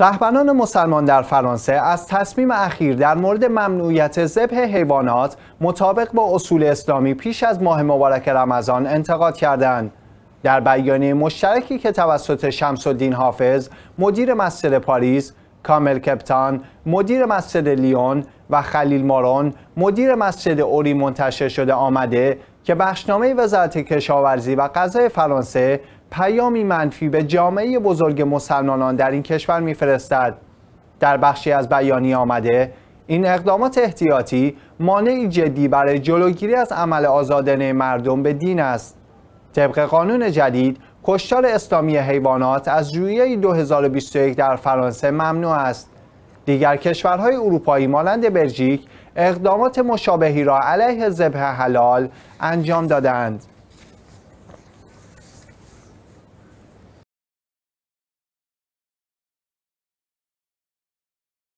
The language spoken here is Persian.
رهبران مسلمان در فرانسه از تصمیم اخیر در مورد ممنوعیت ذبح حیوانات مطابق با اصول اسلامی پیش از ماه مبارک رمضان انتقاد کردند. در بیانیه مشترکی که توسط شمس الدین حافظ مدیر مسجد پاریس کامل کپتان مدیر مسجد لیون و خلیل مارون مدیر مسجد اوری منتشر شده آمده که بخشنامه وزارت کشاورزی و غذای فرانسه پیامی منفی به جامعه بزرگ مسلمانان در این کشور میفرستد در بخشی از بیانیه آمده این اقدامات احتیاطی مانعی جدی برای جلوگیری از عمل آزادانه مردم به دین است طبق قانون جدید کشتار اسلامی حیوانات از ژوئیه 2021 در فرانسه ممنوع است. دیگر کشورهای اروپایی مالند بلژیک اقدامات مشابهی را علیه ذبح حلال انجام دادند.